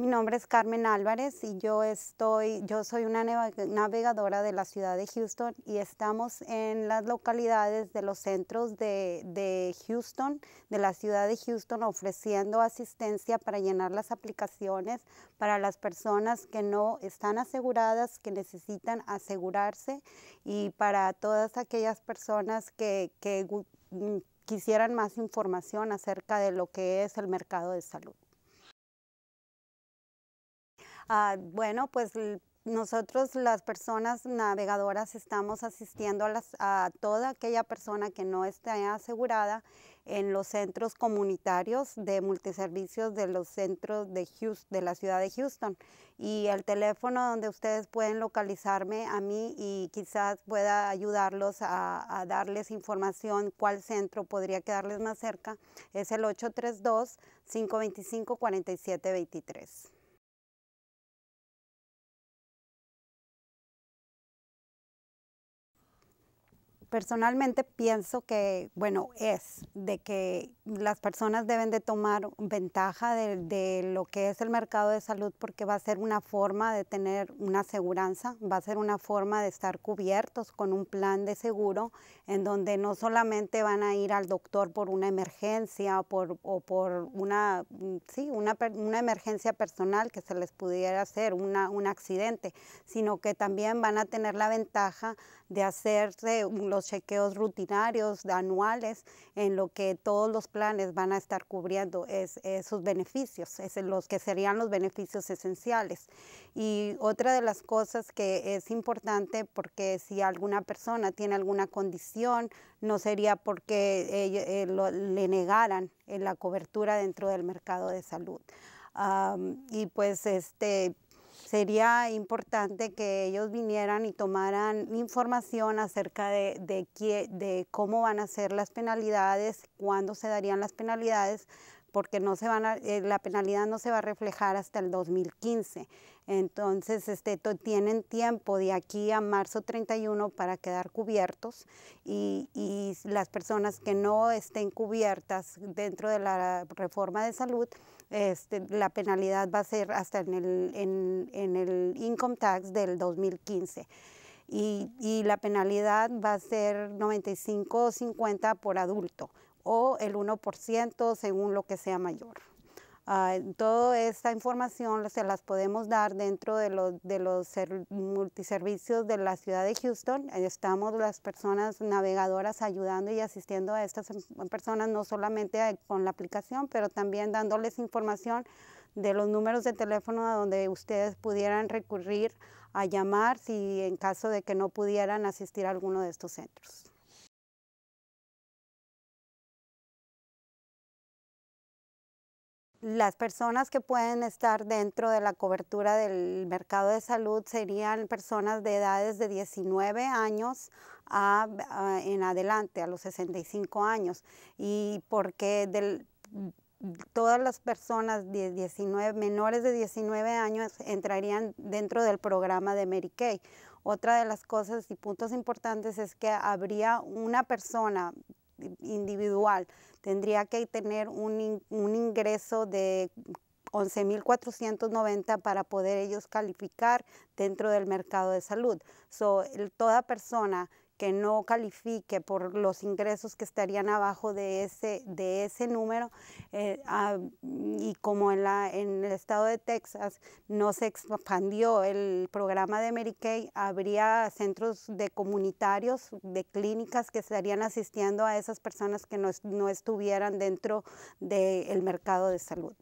Mi nombre es Carmen Álvarez y yo estoy, yo soy una navegadora de la ciudad de Houston y estamos en las localidades de los centros de, Houston, de la ciudad de Houston, ofreciendo asistencia para llenar las aplicaciones para las personas que no están aseguradas, que necesitan asegurarse y para todas aquellas personas que mm, quisieran más información acerca de lo que es el mercado de salud. Ah, bueno, pues nosotros las personas navegadoras estamos asistiendo a, toda aquella persona que no esté asegurada en los centros comunitarios de multiservicios de los centros de, de la ciudad de Houston. Y el teléfono donde ustedes pueden localizarme a mí y quizás pueda ayudarlos a, a darles información cuál centro podría quedarles más cerca es el 832-525-4723. personalmente pienso que, bueno, es de que las personas deben de tomar ventaja de, lo que es el mercado de salud porque va a ser una forma de tener una aseguranza, va a ser una forma de estar cubiertos con un plan de seguro en donde no solamente van a ir al doctor por una emergencia o por, o por una, sí, una, una, emergencia personal que se les pudiera hacer, una, un accidente, sino que también van a tener la ventaja de hacerse los los chequeos rutinarios anuales en lo que todos los planes van a estar cubriendo es, esos beneficios, es los que serían los beneficios esenciales. Y otra de las cosas que es importante porque si alguna persona tiene alguna condición, no sería porque eh, le negaran la cobertura dentro del mercado de salud. y pues este sería importante que ellos vinieran y tomaran información acerca de, de cómo van a ser las penalidades, cuándo se darían las penalidades, porque no se van eh, la penalidad no se va a reflejar hasta el 2015. Entonces, este, tienen tiempo de aquí a marzo 31 para quedar cubiertos y, las personas que no estén cubiertas dentro de la reforma de salud, este, la penalidad va a ser hasta en el, income tax del 2015. Y, y, la penalidad va a ser 95 o 50 por adulto, o el 1% según lo que sea mayor. Ah, toda esta información se las podemos dar dentro de los, de los multiservicios de la ciudad de Houston. Estamos las personas navegadoras ayudando y asistiendo a estas em, personas, no solamente con la aplicación, pero también dándoles información de los números de teléfono a donde ustedes pudieran recurrir a llamar si en caso de que no pudieran asistir a alguno de estos centros. las personas que pueden estar dentro de la cobertura del mercado de salud serían personas de edades de 19 años en adelante, a los 65 años. Y porque todas las personas de 19, menores de 19 años entrarían dentro del programa de Medicaid. Otra de las cosas y puntos importantes es que habría una persona individual. Tendría que tener un, un ingreso de 11.490 para poder ellos calificar dentro del mercado de salud. So, toda persona que no califique por los ingresos que estarían abajo de ese, de ese número. Eh, ah, y como en, la, en el estado de Texas no se expandió el programa de Medicaid, habría centros de comunitarios, de clínicas que estarían asistiendo a esas personas que no, estuvieran dentro del mercado de salud.